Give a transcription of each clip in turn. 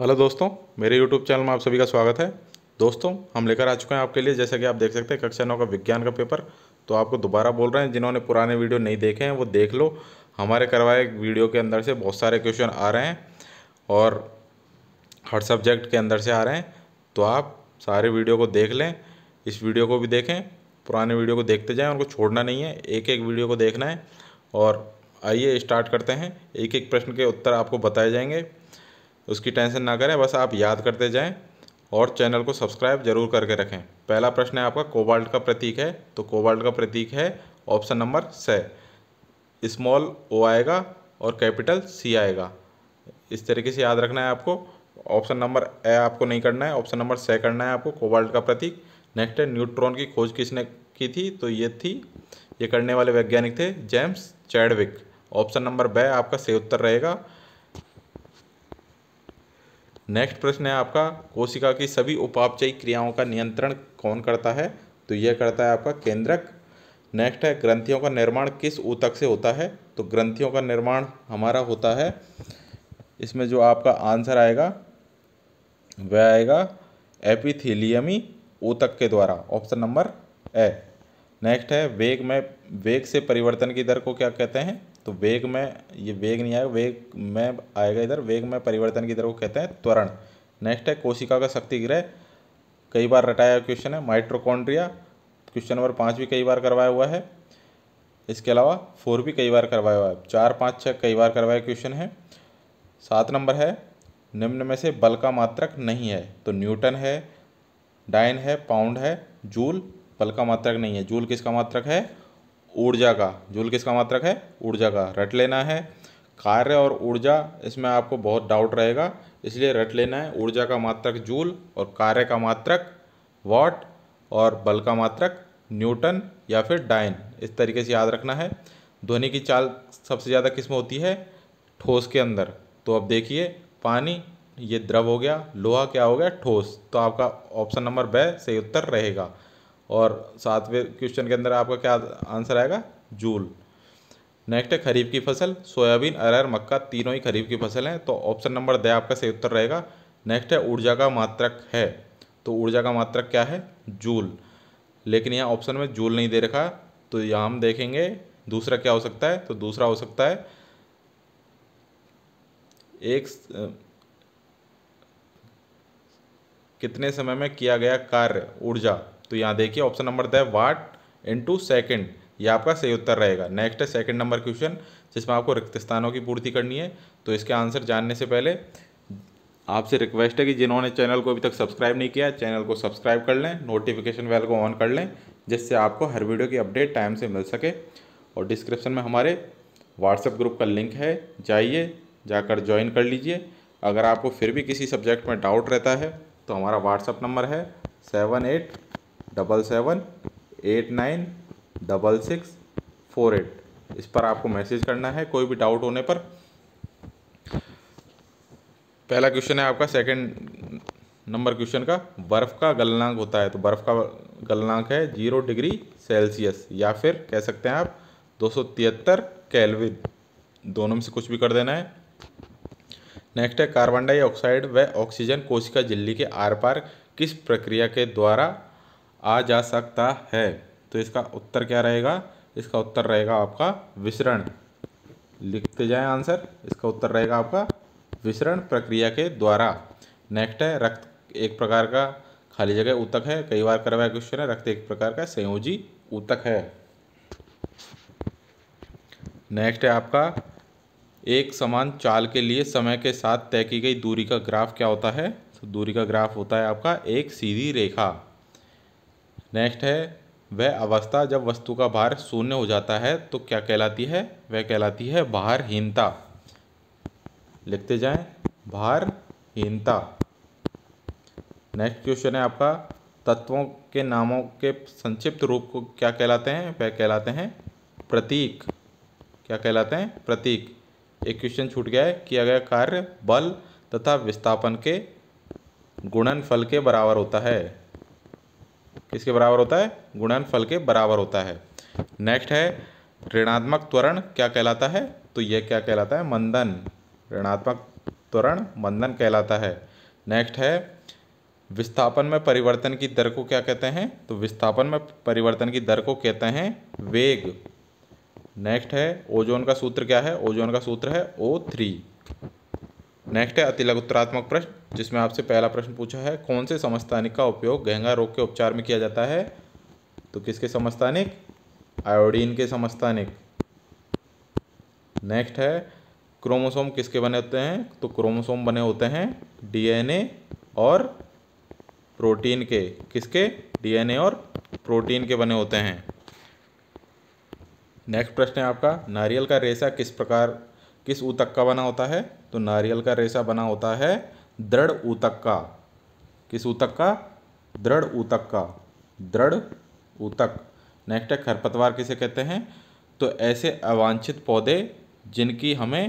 hello दोस्तों मेरे YouTube channel में आप सभी का स्वागत है दोस्तों हम लेकर आ चुके हैं आपके लिए जैसा कि आप देख सकते हैं कक्षा नौ का विज्ञान का पेपर तो आपको दोबारा बोल रहे हैं जिन्होंने पुराने वीडियो नहीं देखे हैं वो देख लो हमारे करवाए वीडियो के अंदर से बहुत सारे क्वेश्चन आ रहे हैं और हर सब्जेक्ट के अंदर से आ रहे हैं तो आप सारे वीडियो को देख लें इस वीडियो को भी देखें पुराने वीडियो को देखते जाएँ उनको छोड़ना नहीं है एक एक वीडियो को देखना है और आइए स्टार्ट करते हैं एक एक प्रश्न के उत्तर आपको बताए जाएंगे उसकी टेंशन ना करें बस आप याद करते जाएँ और चैनल को सब्सक्राइब जरूर करके रखें पहला प्रश्न है आपका कोबाल्ट का प्रतीक है तो कोबाल्ट का प्रतीक है ऑप्शन नंबर स स्मॉल ओ आएगा और कैपिटल सी आएगा इस तरीके से याद रखना है आपको ऑप्शन नंबर ए आपको नहीं करना है ऑप्शन नंबर से करना है आपको कोबाल्ट का प्रतीक नेक्स्ट है न्यूट्रॉन की खोज किसने की थी तो ये थी ये करने वाले वैज्ञानिक थे जेम्स चैडविक ऑप्शन नंबर ब आपका सही उत्तर रहेगा नेक्स्ट प्रश्न है आपका कोशिका की सभी उपापचयी क्रियाओं का नियंत्रण कौन करता है तो यह करता है आपका केंद्रक नेक्स्ट है ग्रंथियों का निर्माण किस ऊतक से होता है तो ग्रंथियों का निर्माण हमारा होता है इसमें जो आपका आंसर आएगा वह आएगा एपिथीलियमी ऊतक के द्वारा ऑप्शन नंबर ए नेक्स्ट है वेग में वेग से परिवर्तन की दर को क्या कहते हैं तो वेग में ये वेग नहीं आएगा वेग में आएगा इधर वेग में परिवर्तन की इधर को कहते हैं त्वरण नेक्स्ट है कोशिका का शक्ति ग्रह कई बार रटाया क्वेश्चन है माइट्रोकॉन्ड्रिया क्वेश्चन नंबर पाँच भी कई बार करवाया हुआ है इसके अलावा फोर भी कई बार करवाया हुआ है चार पाँच छः कई बार करवाया क्वेश्चन है सात नंबर है निम्न में से बल का मात्रक नहीं है तो न्यूटन है डाइन है पाउंड है जूल बल का मात्रक नहीं है जूल किसका मात्रक है ऊर्जा का जूल किसका मात्रक है ऊर्जा का रट लेना है कार्य और ऊर्जा इसमें आपको बहुत डाउट रहेगा इसलिए रट लेना है ऊर्जा का मात्रक जूल और कार्य का मात्रक वॉट और बल का मात्रक न्यूटन या फिर डाइन इस तरीके से याद रखना है ध्वनि की चाल सबसे ज़्यादा किस में होती है ठोस के अंदर तो अब देखिए पानी ये द्रव हो गया लोहा क्या हो गया ठोस तो आपका ऑप्शन नंबर ब सही उत्तर रहेगा और सातवें क्वेश्चन के अंदर आपका क्या आंसर आएगा जूल नेक्स्ट है खरीफ की फसल सोयाबीन अरहर मक्का तीनों ही खरीफ की फसल हैं तो ऑप्शन नंबर दे आपका सही उत्तर रहेगा नेक्स्ट है ऊर्जा का मात्रक है तो ऊर्जा का मात्रक क्या है जूल लेकिन यहाँ ऑप्शन में जूल नहीं दे रखा तो यहाँ हम देखेंगे दूसरा क्या हो सकता है तो दूसरा हो सकता है एक कितने समय में किया गया कार्य ऊर्जा तो यहाँ देखिए option number the watt into second ये आपका सही उत्तर रहेगा नेक्स्ट है सेकेंड नंबर क्वेश्चन जिसमें आपको रिक्त स्थानों की पूर्ति करनी है तो इसके आंसर जानने से पहले आपसे रिक्वेस्ट है कि जिन्होंने चैनल को अभी तक सब्सक्राइब नहीं किया चैनल को सब्सक्राइब कर लें नोटिफिकेशन बेल को ऑन कर लें जिससे आपको हर वीडियो की अपडेट टाइम से मिल सके और डिस्क्रिप्शन में हमारे व्हाट्सएप ग्रुप का लिंक है जाइए जाकर ज्वाइन कर लीजिए अगर आपको फिर भी किसी सब्जेक्ट में डाउट रहता है तो हमारा व्हाट्सएप नंबर है seven eight double seven eight nine double six four eight इस पर आपको मैसेज करना है कोई भी डाउट होने पर पहला क्वेश्चन है आपका सेकंड नंबर क्वेश्चन का बर्फ़ का गलनांक होता है तो बर्फ़ का गलनांक है जीरो डिग्री सेल्सियस या फिर कह सकते हैं आप दो सौ तिहत्तर कैलविन दोनों में से कुछ भी कर देना है नेक्स्ट है कार्बन डाइऑक्साइड व ऑक्सीजन कोशिका झिल्ली के आर पार किस प्रक्रिया के द्वारा आ जा सकता है तो इसका उत्तर क्या रहेगा इसका उत्तर रहेगा आपका विसरण लिखते जाए आंसर इसका उत्तर रहेगा आपका विसरण प्रक्रिया के द्वारा नेक्स्ट है रक्त एक प्रकार का खाली जगह ऊतक है कई बार करवाया क्वेश्चन है रक्त एक प्रकार का संयोजी ऊतक है नेक्स्ट है आपका एक समान चाल के लिए समय के साथ तय की गई दूरी का ग्राफ क्या होता है तो दूरी का ग्राफ होता है आपका एक सीधी रेखा नेक्स्ट है वह अवस्था जब वस्तु का भार शून्य हो जाता है तो क्या कहलाती है वह कहलाती है भारहीनता लिखते जाएं भारहीनता नेक्स्ट क्वेश्चन है आपका तत्वों के नामों के संक्षिप्त रूप को क्या कहलाते हैं वह कहलाते हैं प्रतीक क्या कहलाते हैं प्रतीक एक क्वेश्चन छूट गया है किया गया कार्य बल तथा विस्थापन के गुणनफल के बराबर होता है किसके बराबर होता है गुणनफल के बराबर होता है नेक्स्ट है ऋणात्मक त्वरण क्या कहलाता है तो यह क्या कहलाता है मंदन ऋणात्मक त्वरण मंदन कहलाता है नेक्स्ट है विस्थापन में परिवर्तन की दर को क्या कहते हैं तो विस्थापन में परिवर्तन की दर को कहते हैं वेग नेक्स्ट है ओजोन का सूत्र क्या है ओजोन का सूत्र है ओ थ्री नेक्स्ट है अति लघुत्तरात्मक प्रश्न जिसमें आपसे पहला प्रश्न पूछा है कौन से समस्थानिक का उपयोग गहंगा रोग के उपचार में किया जाता है तो किसके समस्तानिक आयोडीन के समस्तानिक नेक्स्ट है क्रोमोसोम किसके बने होते हैं तो क्रोमोसोम बने होते हैं डीएनए और प्रोटीन के किसके डीएनए और प्रोटीन के बने होते हैं नेक्स्ट प्रश्न है आपका नारियल का रेशा किस प्रकार किस ऊतक का बना होता है तो नारियल का रेशा बना होता है दृढ़ ऊतक का किस ऊतक का दृढ़ ऊतक का दृढ़ ऊतक नेक्स्ट है खरपतवार किसे कहते हैं तो ऐसे अवांछित पौधे जिनकी हमें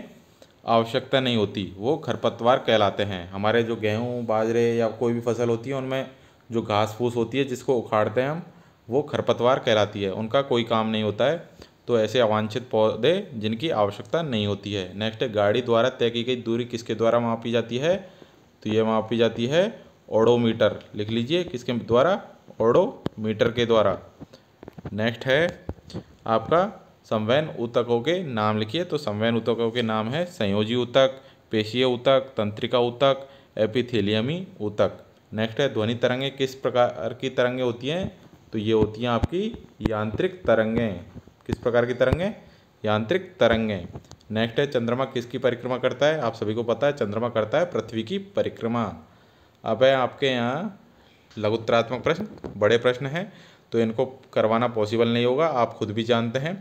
आवश्यकता नहीं होती वो खरपतवार कहलाते हैं हमारे जो गेहूँ बाजरे या कोई भी फसल होती है उनमें जो घास फूस होती है जिसको उखाड़ते हैं हम वो खरपतवार कहलाती है उनका कोई काम नहीं होता है तो ऐसे अवांछित पौधे जिनकी आवश्यकता नहीं होती है नेक्स्ट है गाड़ी द्वारा तय की गई दूरी किसके द्वारा मापी जाती है तो ये मापी जाती है ओडोमीटर लिख लीजिए किसके द्वारा ओडोमीटर के द्वारा नेक्स्ट है आपका संवैन ऊतकों के नाम लिखिए तो संवैन ऊतकों के नाम है संयोजी ऊतक पेशीय ऊतक तंत्रिका ऊतक एपिथेलियमी ऊतक नेक्स्ट है ध्वनि तरंगें किस प्रकार की तरंगें होती हैं तो ये होती हैं आपकी यांत्रिक तरंगें किस प्रकार की तरंगे यांत्रिक तरंगे नेक्स्ट है चंद्रमा किसकी परिक्रमा करता है आप सभी को पता है चंद्रमा करता है पृथ्वी की परिक्रमा अब है आपके यहाँ लघुत्रात्मक प्रश्न बड़े प्रश्न हैं तो इनको करवाना पॉसिबल नहीं होगा आप खुद भी जानते हैं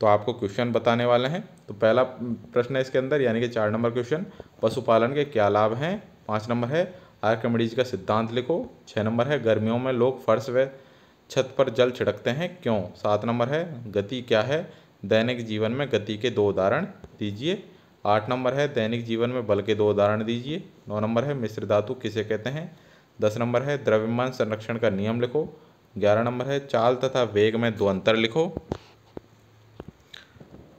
तो आपको क्वेश्चन बताने वाले हैं तो पहला प्रश्न है इसके अंदर यानी कि चार नंबर क्वेश्चन पशुपालन के क्या लाभ हैं पाँच नंबर है आर्कमिडीज का सिद्धांत लिखो छः नंबर है गर्मियों में लोग फर्श व छत पर जल छिड़कते हैं क्यों सात नंबर है गति क्या है दैनिक जीवन में गति के दो उदाहरण दीजिए आठ नंबर है दैनिक जीवन में बल के दो उदाहरण दीजिए नौ नंबर है मिश्र धातु किसे कहते हैं दस नंबर है द्रव्यमान संरक्षण का नियम लिखो ग्यारह नंबर है चाल तथा वेग में दो अंतर लिखो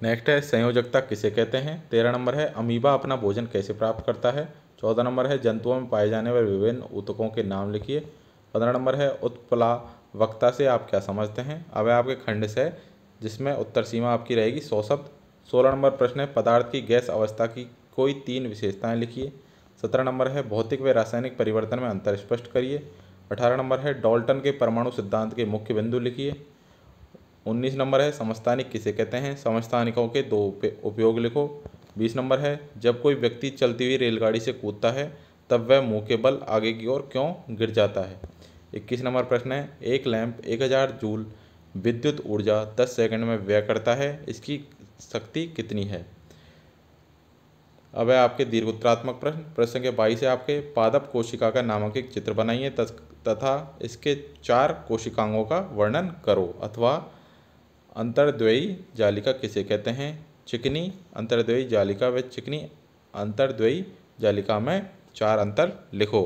नेक्स्ट है संयोजकता किसे कहते हैं तेरह नंबर है अमीबा अपना भोजन कैसे प्राप्त करता है चौदह नंबर है जंतुओं में पाए जाने वाले विभिन्न ऊतकों के नाम लिखिए पंद्रह नंबर है उत्पला वक्ता से आप क्या समझते हैं अब आपके खंड से जिसमें उत्तर सीमा आपकी रहेगी सौ शब्द सोलह नंबर प्रश्न है पदार्थ की गैस अवस्था की कोई तीन विशेषताएं लिखिए सत्रह नंबर है भौतिक व रासायनिक परिवर्तन में अंतर स्पष्ट करिए अठारह नंबर है डॉल्टन के परमाणु सिद्धांत के मुख्य बिंदु लिखिए उन्नीस नंबर है समस्थानिक किसे कहते हैं समस्थानिकों के दो उपयोग लिखो बीस नंबर है जब कोई व्यक्ति चलती हुई रेलगाड़ी से कूदता है तब वह मुँह के बल आगे की ओर क्यों गिर जाता है इक्कीस नंबर प्रश्न है एक लैंप एक हज़ार जूल विद्युत ऊर्जा दस सेकंड में व्यय करता है इसकी शक्ति कितनी है अब है आपके दीर्घ उत्तरात्मक प्रश्न प्रश्न के बाईस है आपके पादप कोशिका का नामांकित चित्र बनाइए तथा इसके चार कोशिकांगों का वर्णन करो अथवा अंतर्द्वयी जालिका किसे कहते हैं चिकनी अंतर्द्वयी जालिका व चिकनी अंतर्द्वयी जालिका में चार अंतर लिखो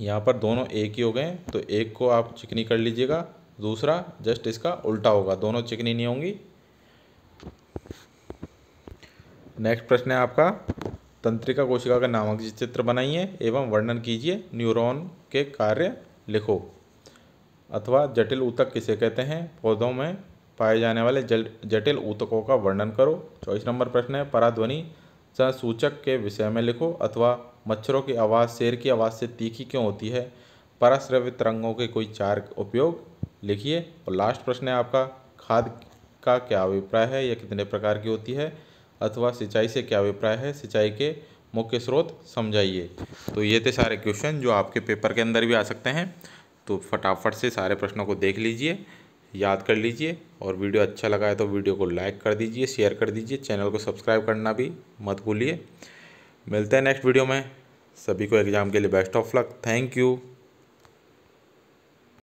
यहाँ पर दोनों एक ही हो गए तो एक को आप चिकनी कर लीजिएगा दूसरा जस्ट इसका उल्टा होगा दोनों चिकनी नहीं होंगी नेक्स्ट प्रश्न है आपका तंत्रिका कोशिका का नामक चित्र बनाइए एवं वर्णन कीजिए न्यूरॉन के कार्य लिखो अथवा जटिल ऊतक किसे कहते हैं पौधों में पाए जाने वाले जटिल ऊतकों का वर्णन करो चौबीस नंबर प्रश्न है पराध्वनि सूचक के विषय में लिखो अथवा मच्छरों की आवाज़ शेर की आवाज़ से तीखी क्यों होती है परस्रवित रंगों के कोई चार उपयोग लिखिए और लास्ट प्रश्न है आपका खाद का क्या अभिप्राय है या कितने प्रकार की होती है अथवा सिंचाई से क्या अभिप्राय है सिंचाई के मुख्य स्रोत समझाइए तो ये थे सारे क्वेश्चन जो आपके पेपर के अंदर भी आ सकते हैं तो फटाफट से सारे प्रश्नों को देख लीजिए याद कर लीजिए और वीडियो अच्छा लगा है तो वीडियो को लाइक कर दीजिए शेयर कर दीजिए चैनल को सब्सक्राइब करना भी मत भूलिए मिलते हैं नेक्स्ट वीडियो में सभी को एग्ज़ाम के लिए best of luck thank you